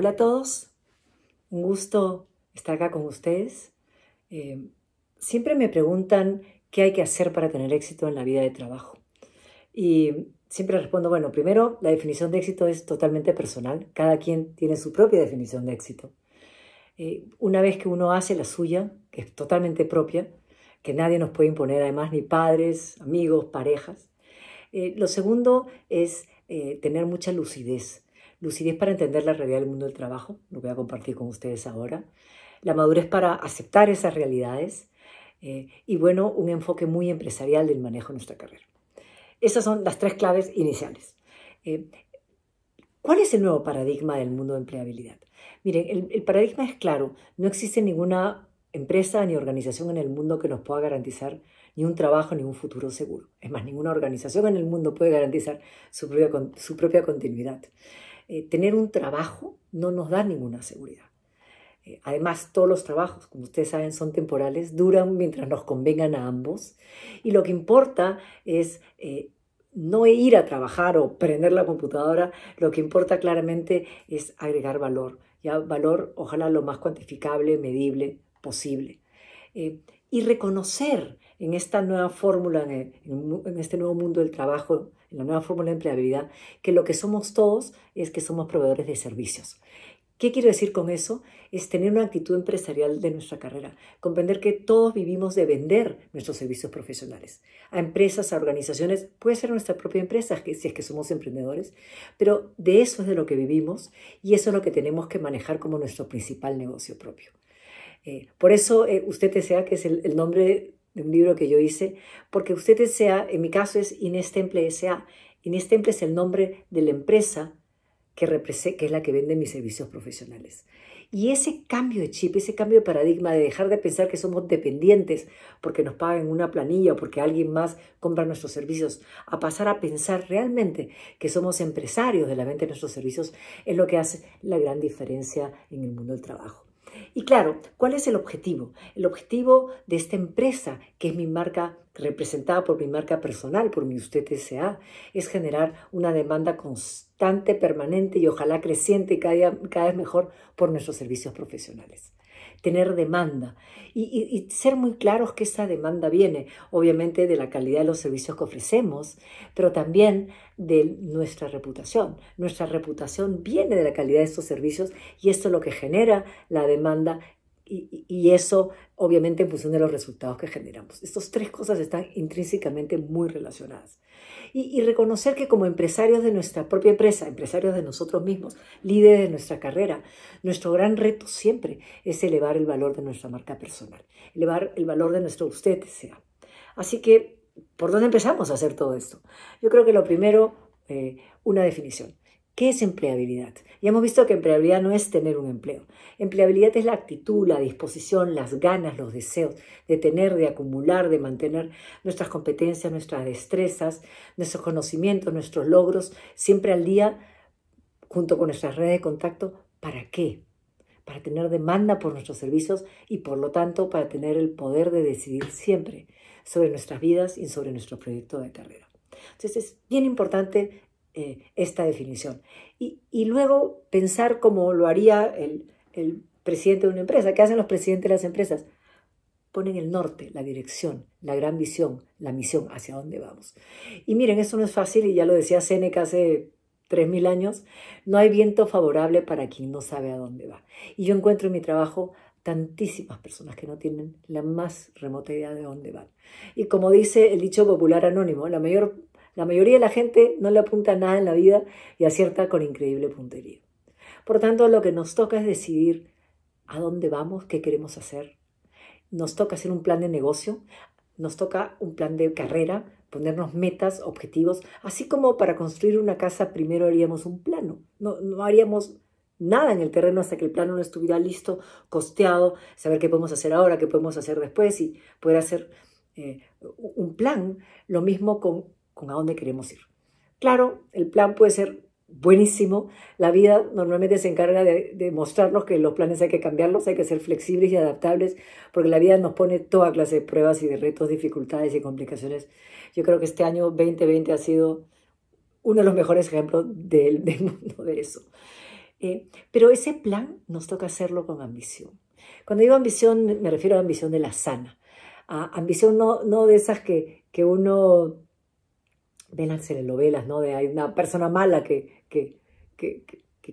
Hola a todos, un gusto estar acá con ustedes. Eh, siempre me preguntan qué hay que hacer para tener éxito en la vida de trabajo. Y siempre respondo, bueno, primero, la definición de éxito es totalmente personal, cada quien tiene su propia definición de éxito. Eh, una vez que uno hace la suya, que es totalmente propia, que nadie nos puede imponer, además, ni padres, amigos, parejas. Eh, lo segundo es tener mucha lucidez, lucidez para entender la realidad del mundo del trabajo, lo voy a compartir con ustedes ahora, la madurez para aceptar esas realidades eh, y bueno, un enfoque muy empresarial del manejo de nuestra carrera. Esas son las tres claves iniciales. Eh, ¿Cuál es el nuevo paradigma del mundo de empleabilidad? Miren, el, paradigma es claro, no existe ninguna empresa ni organización en el mundo que nos pueda garantizar ni un trabajo ni un futuro seguro. Es más, ninguna organización en el mundo puede garantizar su propia continuidad. Eh, tener un trabajo no nos da ninguna seguridad. Eh, además, todos los trabajos, como ustedes saben, son temporales, duran mientras nos convengan a ambos. Y lo que importa es eh, no ir a trabajar o prender la computadora, lo que importa claramente es agregar valor. Ya valor, ojalá lo más cuantificable, medible posible. y reconocer en esta nueva fórmula, en este nuevo mundo del trabajo, en la nueva fórmula de empleabilidad, que lo que somos todos es que somos proveedores de servicios. ¿Qué quiero decir con eso? Es tener una actitud empresarial de nuestra carrera, comprender que todos vivimos de vender nuestros servicios profesionales a empresas, a organizaciones, puede ser nuestra propia empresa si es que somos emprendedores, pero de eso es de lo que vivimos y eso es lo que tenemos que manejar como nuestro principal negocio propio. Eh, por eso eh, usted desea que es el nombre de un libro que yo hice, porque usted sea, en mi caso es Inés Temple S.A. Inés Temple es el nombre de la empresa que, que es la que vende mis servicios profesionales. Y ese cambio de chip, ese cambio de paradigma de dejar de pensar que somos dependientes porque nos pagan una planilla o porque alguien más compra nuestros servicios, a pasar a pensar realmente que somos empresarios de la venta de nuestros servicios, es lo que hace la gran diferencia en el mundo del trabajo. Y claro, ¿cuál es el objetivo? El objetivo de esta empresa, que es mi marca representada por mi marca personal, por mi usted S.A., es generar una demanda constante, permanente y ojalá creciente y cada vez mejor por nuestros servicios profesionales tener demanda y, ser muy claros que esa demanda viene, obviamente, de la calidad de los servicios que ofrecemos, pero también de nuestra reputación. Nuestra reputación viene de la calidad de estos servicios y esto es lo que genera la demanda y eso, obviamente, en función de los resultados que generamos. Estas tres cosas están intrínsecamente muy relacionadas y, reconocer que como empresarios de nuestra propia empresa, empresarios de nosotros mismos, líderes de nuestra carrera, nuestro gran reto siempre es elevar el valor de nuestra marca personal, elevar el valor de nuestro usted sea. Así que, ¿por dónde empezamos a hacer todo esto? Yo creo que lo primero, eh, una definición. ¿Qué es empleabilidad? Ya hemos visto que empleabilidad no es tener un empleo. Empleabilidad es la actitud, la disposición, las ganas, los deseos de tener, de acumular, de mantener nuestras competencias, nuestras destrezas, nuestros conocimientos, nuestros logros, siempre al día, junto con nuestras redes de contacto. ¿Para qué? Para tener demanda por nuestros servicios y por lo tanto para tener el poder de decidir siempre sobre nuestras vidas y sobre nuestro proyecto de carrera. Entonces es bien importante eh, esta definición. Y, luego pensar como lo haría el, presidente de una empresa. ¿Qué hacen los presidentes de las empresas? Ponen el norte, la dirección, la gran visión, la misión, hacia dónde vamos. Y miren, eso no es fácil, y ya lo decía Seneca hace 3.000 años, no hay viento favorable para quien no sabe a dónde va. Y yo encuentro en mi trabajo tantísimas personas que no tienen la más remota idea de dónde van. Y como dice el dicho popular anónimo, la mayor la mayoría de la gente no le apunta nada en la vida y acierta con increíble puntería. Por tanto, lo que nos toca es decidir a dónde vamos, qué queremos hacer. Nos toca hacer un plan de negocio, nos toca un plan de carrera, ponernos metas, objetivos, así como para construir una casa primero haríamos un plano, no, haríamos nada en el terreno hasta que el plano no estuviera listo, costeado, saber qué podemos hacer ahora, qué podemos hacer después y poder hacer eh, un plan. Lo mismo con con a dónde queremos ir. Claro, el plan puede ser buenísimo. La vida normalmente se encarga de, mostrarnos que los planes hay que cambiarlos, hay que ser flexibles y adaptables, porque la vida nos pone toda clase de pruebas y de retos, dificultades y complicaciones. Yo creo que este año 2020 ha sido uno de los mejores ejemplos del, mundo de eso. Eh, pero ese plan nos toca hacerlo con ambición. Cuando digo ambición, me refiero a ambición de la sana. A ambición no, no de esas que, que uno en las novelas, ¿no? De hay una persona mala que, que,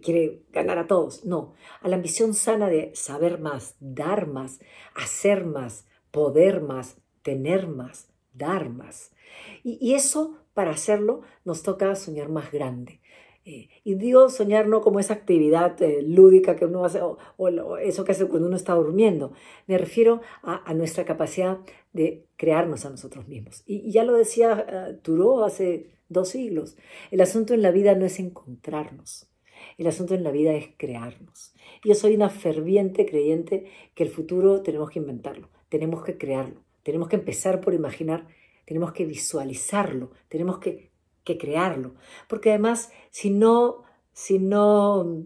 quiere ganar a todos. No, a la ambición sana de saber más, dar más, hacer más, poder más, tener más, dar más. y, eso, para hacerlo, nos toca soñar más grande, y digo soñar no como esa actividad eh, lúdica que uno hace o, eso que hace cuando uno está durmiendo. Me refiero a, nuestra capacidad de crearnos a nosotros mismos. Y, ya lo decía uh, hace dos siglos. El asunto en la vida no es encontrarnos. El asunto en la vida es crearnos. Yo soy una ferviente creyente que el futuro tenemos que inventarlo, tenemos que crearlo, tenemos que empezar por imaginar, tenemos que visualizarlo, tenemos que que crearlo. Porque además, si no, si no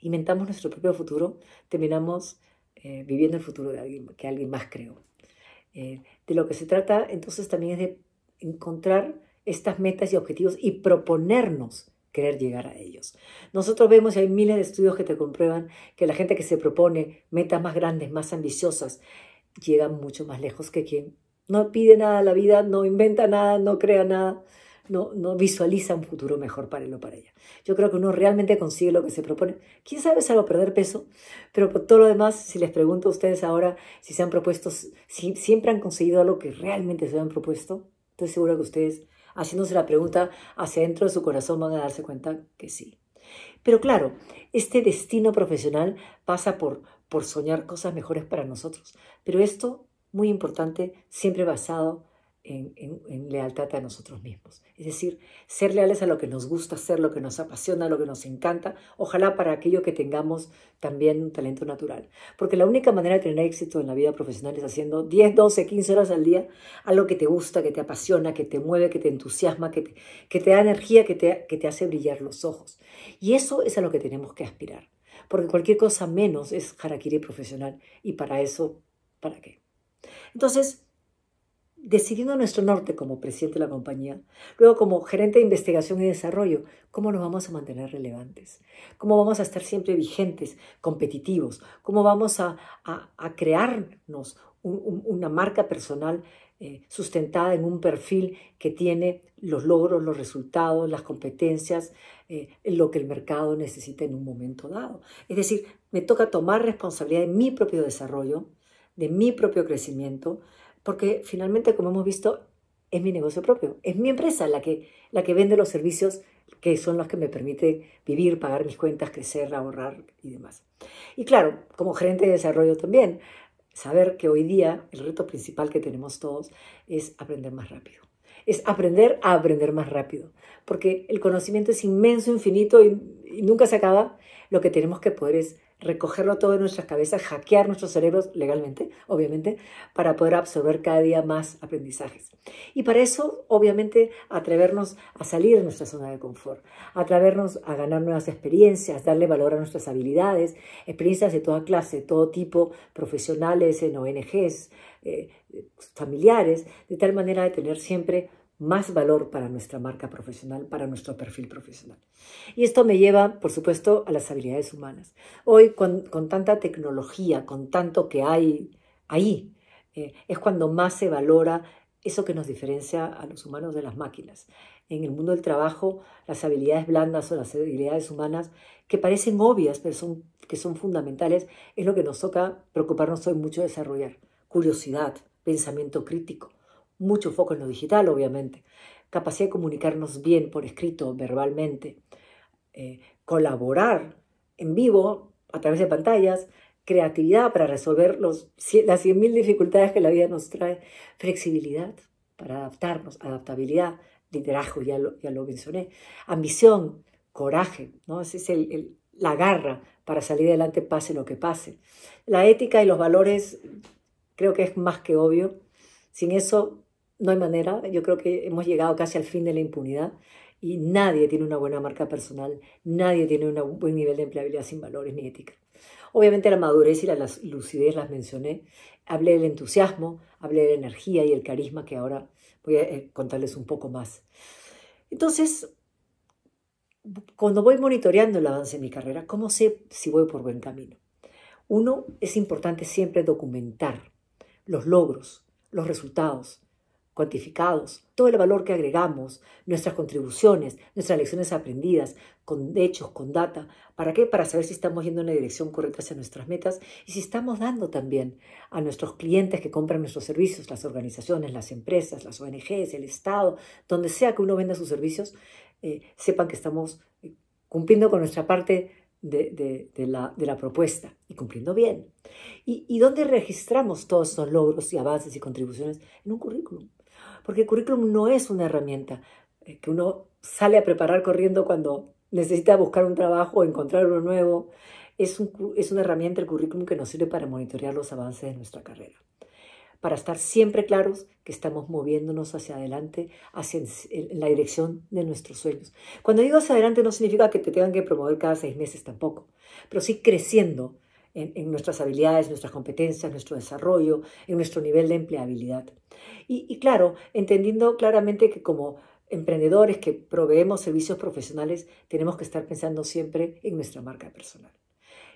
inventamos nuestro propio futuro, terminamos eh, viviendo el futuro de alguien, que alguien más creó. Eh, de lo que se trata entonces también es de encontrar estas metas y objetivos y proponernos querer llegar a ellos. Nosotros vemos, y hay miles de estudios que te comprueban, que la gente que se propone metas más grandes, más ambiciosas, llega mucho más lejos que quien no pide nada a la vida, no inventa nada, no crea nada no, visualiza un futuro mejor para él o para ella. Yo creo que uno realmente consigue lo que se propone. Quién sabe, algo perder peso, pero por todo lo demás, si les pregunto a ustedes ahora si se han propuesto, si siempre han conseguido algo que realmente se han propuesto, estoy seguro que ustedes, haciéndose la pregunta hacia dentro de su corazón, van a darse cuenta que sí. Pero claro, este destino profesional pasa por, por soñar cosas mejores para nosotros. Pero esto, muy importante, siempre basado en, lealtad a nosotros mismos. Es decir, ser leales a lo que nos gusta hacer, lo que nos apasiona, lo que nos encanta, ojalá para aquello que tengamos también un talento natural. Porque la única manera de tener éxito en la vida profesional es haciendo 10, 12, 15 horas al día a lo que te gusta, que te apasiona, que te mueve, que te entusiasma, que te, que te da energía, que te, que te hace brillar los ojos. Y eso es a lo que tenemos que aspirar. Porque cualquier cosa menos es harakiri profesional. Y para eso, ¿para qué? Entonces, decidiendo nuestro norte como presidente de la compañía, luego como gerente de investigación y desarrollo, cómo nos vamos a mantener relevantes, cómo vamos a estar siempre vigentes, competitivos, cómo vamos a, crearnos una marca personal eh, sustentada en un perfil que tiene los logros, los resultados, las competencias, eh, lo que el mercado necesita en un momento dado. Es decir, me toca tomar responsabilidad de mi propio desarrollo, de mi propio crecimiento, porque finalmente, como hemos visto, es mi negocio propio, es mi empresa la que, la que vende los servicios que son los que me permiten vivir, pagar mis cuentas, crecer, ahorrar y demás. Y claro, como gerente de desarrollo también, saber que hoy día el reto principal que tenemos todos es aprender más rápido. Es aprender a aprender más rápido, porque el conocimiento es inmenso, infinito y nunca se acaba. Lo que tenemos que poder es recogerlo todo en nuestras cabezas, hackear nuestros cerebros legalmente, obviamente, para poder absorber cada día más aprendizajes. Y para eso, obviamente, atrevernos a salir de nuestra zona de confort, atrevernos a ganar nuevas experiencias, darle valor a nuestras habilidades, experiencias de toda clase, todo tipo, profesionales, en ONGs, eh, familiares, de tal manera de tener siempre más valor para nuestra marca profesional, para nuestro perfil profesional. Y esto me lleva, por supuesto, a las habilidades humanas. Hoy, con, tanta tecnología, con tanto que hay ahí, eh, es cuando más se valora eso que nos diferencia a los humanos de las máquinas. En el mundo del trabajo, las habilidades blandas o las habilidades humanas, que parecen obvias, pero son, que son fundamentales, es lo que nos toca preocuparnos hoy mucho desarrollar. Curiosidad, pensamiento crítico, mucho foco en lo digital, obviamente, capacidad de comunicarnos bien por escrito, verbalmente, eh, colaborar en vivo a través de pantallas, creatividad para resolver los, las 100.000 dificultades que la vida nos trae, flexibilidad para adaptarnos, adaptabilidad, liderazgo, ya lo, mencioné, ambición, coraje, ¿no? es el, la garra para salir adelante pase lo que pase. La ética y los valores creo que es más que obvio. Sin eso no hay manera, yo creo que hemos llegado casi al fin de la impunidad y nadie tiene una buena marca personal, nadie tiene un buen nivel de empleabilidad sin valores ni ética. Obviamente la madurez y la, lucidez las mencioné, hablé del entusiasmo, hablé de la energía y el carisma que ahora voy a eh, contarles un poco más. Entonces, cuando voy monitoreando el avance de mi carrera, ¿cómo sé si voy por buen camino? Uno, es importante siempre documentar los logros, los resultados, cuantificados, todo el valor que agregamos, nuestras contribuciones, nuestras lecciones aprendidas, con hechos, con data. ¿Para qué? Para saber si estamos yendo en la dirección correcta hacia nuestras metas y si estamos dando también a nuestros clientes que compran nuestros servicios, las organizaciones, las empresas, las ONGs, el Estado, donde sea que uno venda sus servicios, eh, sepan que estamos eh, cumpliendo con nuestra parte de, la, de, la, propuesta y cumpliendo bien. ¿Y, ¿Y dónde registramos todos esos logros y avances y contribuciones? En un currículum porque el currículum no es una herramienta eh, que uno sale a preparar corriendo cuando necesita buscar un trabajo o encontrar uno nuevo. Es, es una herramienta el currículum que nos sirve para monitorear los avances de nuestra carrera, para estar siempre claros que estamos moviéndonos hacia adelante, hacia en la dirección de nuestros sueños. Cuando digo hacia adelante no significa que te tengan que promover cada seis meses tampoco, pero sí creciendo en, nuestras habilidades, nuestras competencias, nuestro desarrollo, en nuestro nivel de empleabilidad. Y, claro, entendiendo claramente que como emprendedores que proveemos servicios profesionales, tenemos que estar pensando siempre en nuestra marca personal.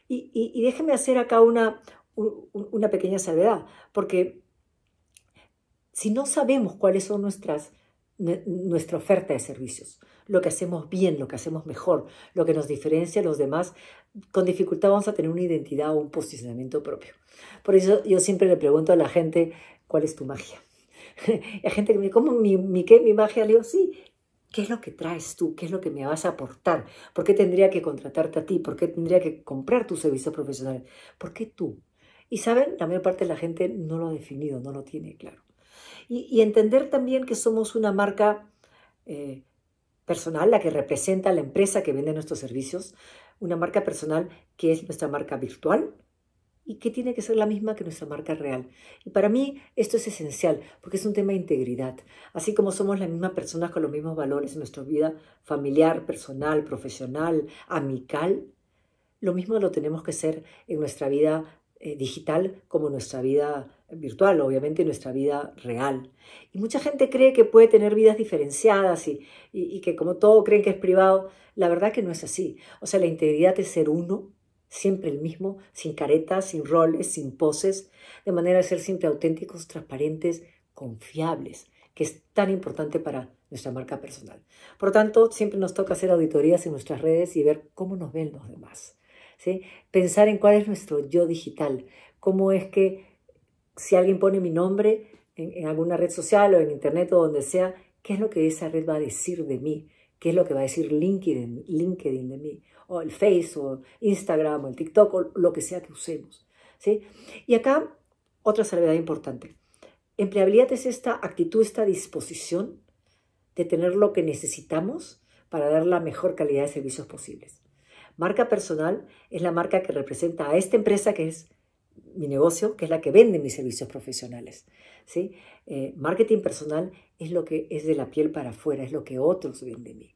Y, déjeme hacer acá una, una pequeña salvedad, porque si no sabemos cuáles son nuestras, nuestra oferta de servicios, lo que hacemos bien, lo que hacemos mejor, lo que nos diferencia a los demás, con dificultad vamos a tener una identidad o un posicionamiento propio. Por eso yo siempre le pregunto a la gente, ¿cuál es tu magia? la gente que me dice, ¿cómo mi, qué, mi magia? Le digo, sí, ¿qué es lo que traes tú? ¿Qué es lo que me vas a aportar? ¿Por qué tendría que contratarte a ti? ¿Por qué tendría que comprar tus servicios profesionales? ¿Por qué tú? Y saben, la mayor parte de la gente no lo ha definido, no lo tiene claro. Y, entender también que somos una marca eh, personal, la que representa a la empresa que vende nuestros servicios, una marca personal que es nuestra marca virtual y que tiene que ser la misma que nuestra marca real. Y para mí esto es esencial porque es un tema de integridad. Así como somos las mismas personas con los mismos valores en nuestra vida familiar, personal, profesional, amical, lo mismo lo tenemos que ser en nuestra vida eh, digital como en nuestra vida virtual, obviamente, nuestra vida real. Y mucha gente cree que puede tener vidas diferenciadas y, que como todo creen que es privado. La verdad que no es así. O sea, la integridad de ser uno, siempre el mismo, sin caretas, sin roles, sin poses, de manera de ser siempre auténticos, transparentes, confiables, que es tan importante para nuestra marca personal. Por lo tanto, siempre nos toca hacer auditorías en nuestras redes y ver cómo nos ven los demás. ¿sí? Pensar en cuál es nuestro yo digital, cómo es que si alguien pone mi nombre en, alguna red social o en internet o donde sea, ¿qué es lo que esa red va a decir de mí? ¿Qué es lo que va a decir LinkedIn, LinkedIn de mí? O el facebook o Instagram, o el TikTok, o lo que sea que usemos. ¿sí? Y acá, otra salvedad importante. Empleabilidad es esta actitud, esta disposición de tener lo que necesitamos para dar la mejor calidad de servicios posibles. Marca personal es la marca que representa a esta empresa que es mi negocio, que es la que vende mis servicios profesionales. ¿sí? Eh, marketing personal es lo que es de la piel para afuera, es lo que otros ven de mí.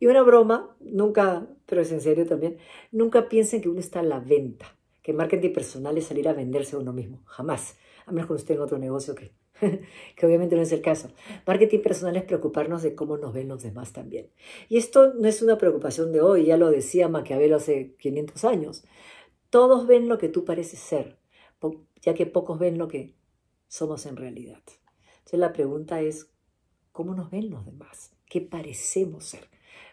Y una broma, nunca, pero es en serio también, nunca piensen que uno está a la venta, que marketing personal es salir a venderse a uno mismo, jamás, a menos que usted en otro negocio que, que obviamente no es el caso. Marketing personal es preocuparnos de cómo nos ven los demás también. Y esto no es una preocupación de hoy, ya lo decía Maquiavelo hace 500 años. Todos ven lo que tú pareces ser, ya que pocos ven lo que somos en realidad. Entonces la pregunta es, ¿cómo nos ven los demás? ¿Qué parecemos ser?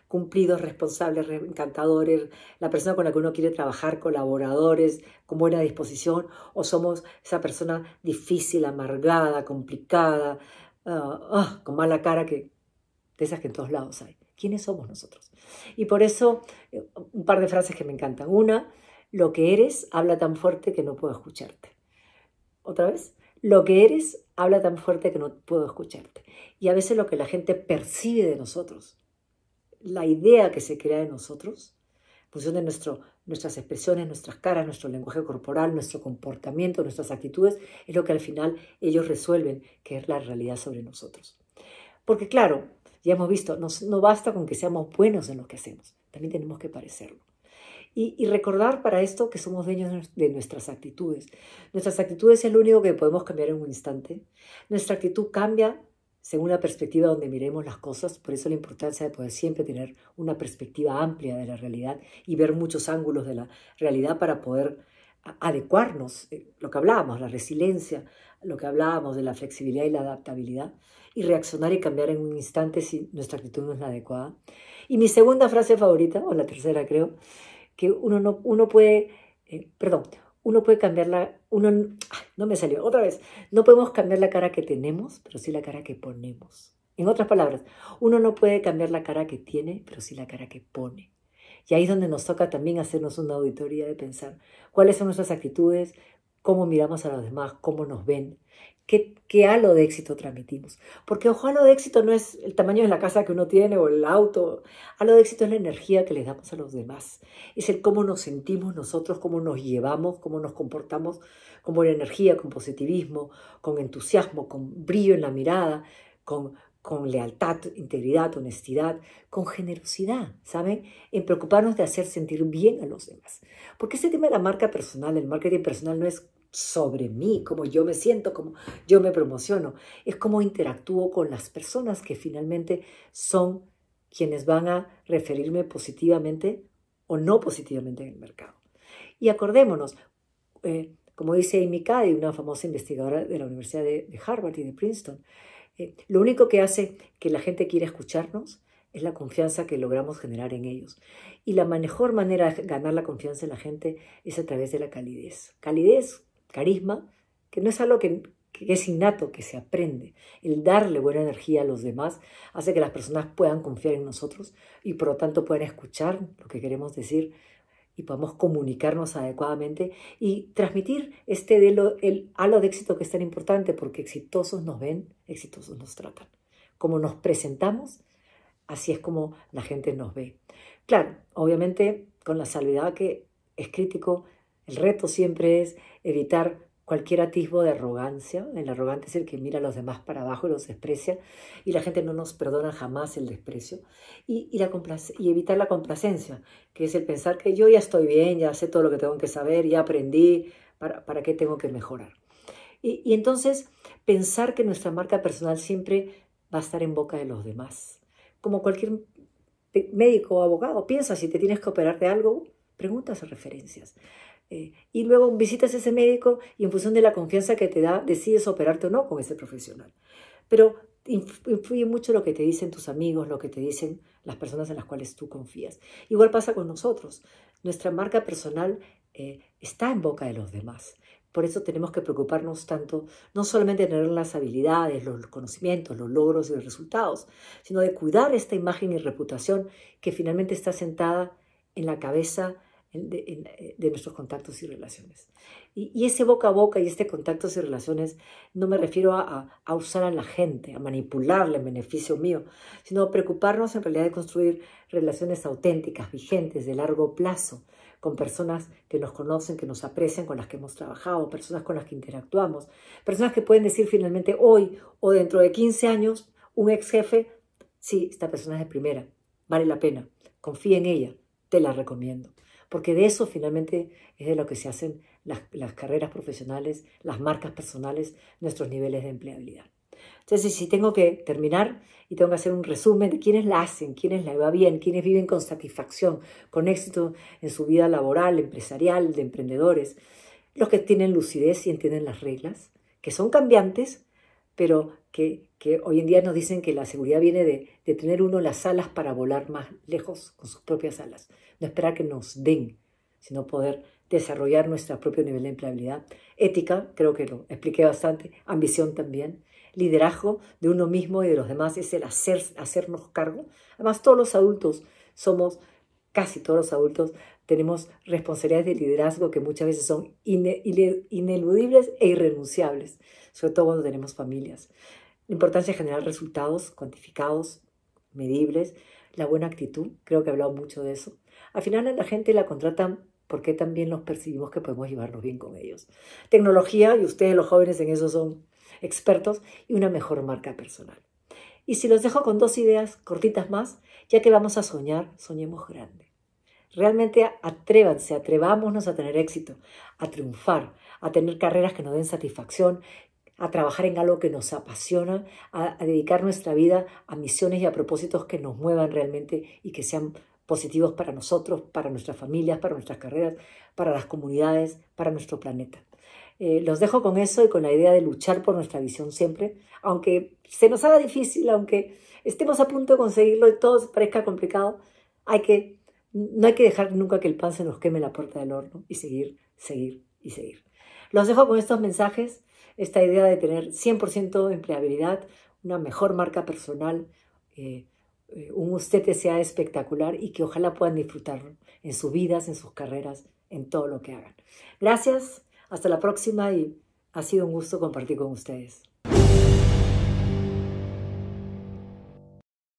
Cumplidos, responsables, encantadores, la persona con la que uno quiere trabajar, colaboradores, con buena disposición, o somos esa persona difícil, amargada, complicada, ah, ah, con mala cara, que, de esas que en todos lados hay. ¿Quiénes somos nosotros? Y por eso, eh, un par de frases que me encantan. Una, lo que eres habla tan fuerte que no puedo escucharte. Otra vez, lo que eres habla tan fuerte que no puedo escucharte. Y a veces lo que la gente percibe de nosotros, la idea que se crea de nosotros, en pues función de nuestro, nuestras expresiones, nuestras caras, nuestro lenguaje corporal, nuestro comportamiento, nuestras actitudes, es lo que al final ellos resuelven que es la realidad sobre nosotros. Porque claro, ya hemos visto, no basta con que seamos buenos en lo que hacemos, también tenemos que parecerlo. Y, recordar para esto que somos dueños de nuestras actitudes. Nuestras actitudes es lo único que podemos cambiar en un instante. Nuestra actitud cambia según la perspectiva donde miremos las cosas, por eso la importancia de poder siempre tener una perspectiva amplia de la realidad y ver muchos ángulos de la realidad para poder adecuarnos, eh, lo que hablábamos, la resiliencia, lo que hablábamos de la flexibilidad y la adaptabilidad, y reaccionar y cambiar en un instante si nuestra actitud no es la adecuada. Y mi segunda frase favorita, o la tercera creo, que uno no uno puede, eh, perdón, uno puede cambiar la, uno, no me salió, otra vez, no podemos cambiar la cara que tenemos, pero sí la cara que ponemos. En otras palabras, uno no puede cambiar la cara que tiene, pero sí la cara que pone. Y ahí es donde nos toca también hacernos una auditoría de pensar cuáles son nuestras actitudes, cómo miramos a los demás, cómo nos ven, qué, qué halo de éxito transmitimos. Porque ojo, halo de éxito no es el tamaño de la casa que uno tiene o el auto. Halo de éxito es la energía que le damos a los demás. Es el cómo nos sentimos nosotros, cómo nos llevamos, cómo nos comportamos, como la energía, con positivismo, con entusiasmo, con brillo en la mirada, con, con lealtad, integridad, honestidad, con generosidad, ¿saben? En preocuparnos de hacer sentir bien a los demás. Porque ese tema de la marca personal, el marketing personal, no es sobre mí, cómo yo me siento, cómo yo me promociono. Es cómo interactúo con las personas que finalmente son quienes van a referirme positivamente o no positivamente en el mercado. Y acordémonos, eh, como dice Amy Cady, una famosa investigadora de la Universidad de, Harvard y de Princeton, eh, lo único que hace que la gente quiera escucharnos es la confianza que logramos generar en ellos. Y la mejor manera de ganar la confianza en la gente es a través de la calidez. Calidez carisma, que no es algo que, es innato, que se aprende. El darle buena energía a los demás hace que las personas puedan confiar en nosotros y por lo tanto puedan escuchar lo que queremos decir y podamos comunicarnos adecuadamente y transmitir este de el halo de éxito que es tan importante porque exitosos nos ven, exitosos nos tratan. Como nos presentamos, así es como la gente nos ve. Claro, obviamente con la salvedad que es crítico, el reto siempre es evitar cualquier atisbo de arrogancia. El arrogante es el que mira a los demás para abajo y los desprecia. Y la gente no nos perdona jamás el desprecio. Y, evitar la complacencia, que es el pensar que yo ya estoy bien, ya sé todo lo que tengo que saber, ya aprendí, ¿para, qué tengo que mejorar? Y, y entonces pensar que nuestra marca personal siempre va a estar en boca de los demás. Como cualquier médico o abogado piensa, si te tienes que operar de algo, preguntas o referencias. Eh, y luego visitas a ese médico y en función de la confianza que te da, decides operarte o no con ese profesional. Pero influye mucho lo que te dicen tus amigos, lo que te dicen las personas en las cuales tú confías. Igual pasa con nosotros. Nuestra marca personal eh, está en boca de los demás. Por eso tenemos que preocuparnos tanto, no solamente de tener las habilidades, los conocimientos, los logros y los resultados, sino de cuidar esta imagen y reputación que finalmente está sentada en la cabeza eh, de, nuestros contactos y relaciones. Y, ese boca a boca y este contactos y relaciones no me refiero a, usar a la gente, a manipularle en beneficio mío, sino a preocuparnos en realidad de construir relaciones auténticas, vigentes, de largo plazo, con personas que nos conocen, que nos aprecian, con las que hemos trabajado, personas con las que interactuamos, personas que pueden decir finalmente hoy o dentro de 15 años, un ex jefe, sí, esta persona es de primera, vale la pena, confía en ella, te la recomiendo porque de eso finalmente es de lo que se hacen las, carreras profesionales, las marcas personales, nuestros niveles de empleabilidad. Entonces, si tengo que terminar y tengo que hacer un resumen de quiénes la hacen, quiénes la va bien, quiénes viven con satisfacción, con éxito en su vida laboral, empresarial, de emprendedores, los que tienen lucidez y entienden las reglas, que son cambiantes, pero que, hoy en día nos dicen que la seguridad viene de, tener uno las alas para volar más lejos con sus propias alas, no esperar que nos den, sino poder desarrollar nuestro propio nivel de empleabilidad. Ética, creo que lo expliqué bastante, ambición también, liderazgo de uno mismo y de los demás es el hacer, hacernos cargo. Además, todos los adultos somos, casi todos los adultos, tenemos responsabilidades de liderazgo que muchas veces son ineludibles e irrenunciables, sobre todo cuando tenemos familias. La importancia de generar resultados cuantificados, medibles, la buena actitud, creo que he hablado mucho de eso. Al final la gente la contrata porque también nos percibimos que podemos llevarnos bien con ellos. Tecnología, y ustedes los jóvenes en eso son expertos, y una mejor marca personal. Y si los dejo con dos ideas cortitas más, ya que vamos a soñar, soñemos grande. Realmente atrévanse, atrevámonos a tener éxito, a triunfar, a tener carreras que nos den satisfacción, a trabajar en algo que nos apasiona, a, dedicar nuestra vida a misiones y a propósitos que nos muevan realmente y que sean positivos para nosotros, para nuestras familias, para nuestras carreras, para las comunidades, para nuestro planeta. Eh, los dejo con eso y con la idea de luchar por nuestra visión siempre, aunque se nos haga difícil, aunque estemos a punto de conseguirlo y todo parezca complicado, hay que no hay que dejar nunca que el pan se nos queme la puerta del horno y seguir, seguir y seguir. Los dejo con estos mensajes, esta idea de tener 100% empleabilidad, una mejor marca personal, eh, eh, un usted que sea espectacular y que ojalá puedan disfrutar en sus vidas, en sus carreras, en todo lo que hagan. Gracias, hasta la próxima y ha sido un gusto compartir con ustedes.